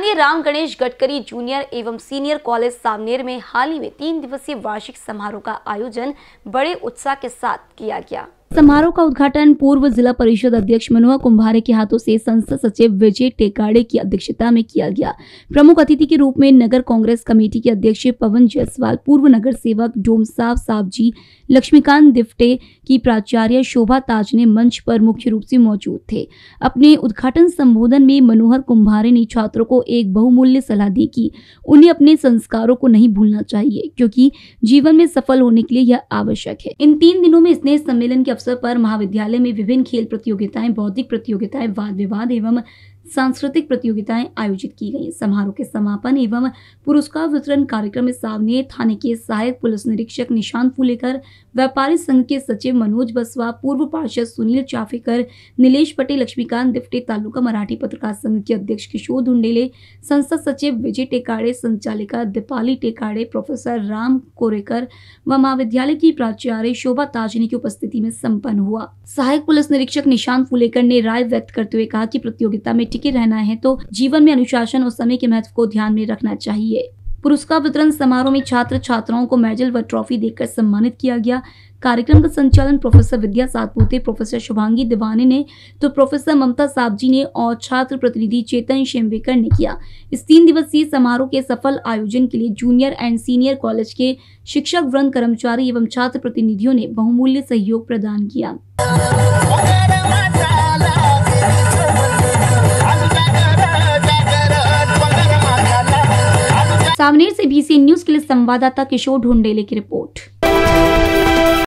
स्थानीय राम गणेश गडकरी जूनियर एवं senior college Samner में हाल ही में तीन दिवसीय वार्षिक समारोह का आयोजन बड़े उत्साह के साथ किया गया समारोह का उद्घाटन पूर्व जिला परिषद अध्यक्ष मनुआ कुंभारे के हाथों से संसद सचिव विजय टेकाड़े की अध्यक्षता में किया गया प्रमुख अतिथि के रूप में नगर कांग्रेस कमेटी के अध्यक्ष पवन जायसवाल पूर्व नगर सेवक डोमसाव साहब जी लक्ष्मीकांत दिफ्टे की प्राचार्य शोभा ताज ने मंच पर मुख्य रूप से मौजूद थे अपने उद्घाटन संबोधन में मनोहर कुंभारे ने छात्रों को एक बहुमूल्य सलाह दी कि उन्हें अपने संस्कारों को नहीं भूलना चाहिए क्योंकि जीवन में सफल होने के लिए यह आवश्यक है इन तीन दिनों में इसने सम्मेलन के अवसर पर महाविद्यालय में विभिन्न खेल प्रतियोगिताएं बौद्धिक प्रतियोगिताएं वाद विवाद एवं सांस्कृतिक प्रतियोगिताएं आयोजित की गई समारोह के समापन एवं पुरस्कार वितरण कार्यक्रम में सामने थाने के सहायक पुलिस निरीक्षक निशांत फुलेकर व्यापारी संघ के सचिव मनोज बसवा पूर्व पार्षद सुनील चाफेकर नीलेष पटेल लक्ष्मीकांत दिफ्टे तालुका मराठी पत्रकार संघ के अध्यक्ष किशोर धुंडेले संसद सचिव विजय टेकाड़े संचालिका दीपाली टेकाड़े प्रोफेसर राम कोरेकर व महाविद्यालय की प्राचार्य शोभा ताजनी की उपस्थिति में सम्पन्न हुआ सहायक पुलिस निरीक्षक निशांत फुलेकर ने राय व्यक्त करते हुए कहा की प्रतियोगिता में टिके रहना है तो जीवन में अनुशासन और समय के महत्व को ध्यान में रखना चाहिए पुरस्कार वितरण समारोह में छात्र छात्राओं को मेडल व ट्रॉफी देकर सम्मानित किया गया कार्यक्रम का संचालन प्रोफेसर विद्या सातपुते प्रोफेसर शुभांगी दिवानी ने तो प्रोफेसर ममता साहब जी ने और छात्र प्रतिनिधि चेतन शेमवेकर ने किया इस तीन दिवसीय समारोह के सफल आयोजन के लिए जूनियर एंड सीनियर कॉलेज के शिक्षक वृंद कर्मचारी एवं छात्र प्रतिनिधियों ने बहुमूल्य सहयोग प्रदान किया सांवनेर से बीसीएन न्यूज के लिए संवाददाता किशोर ढोंडेले की रिपोर्ट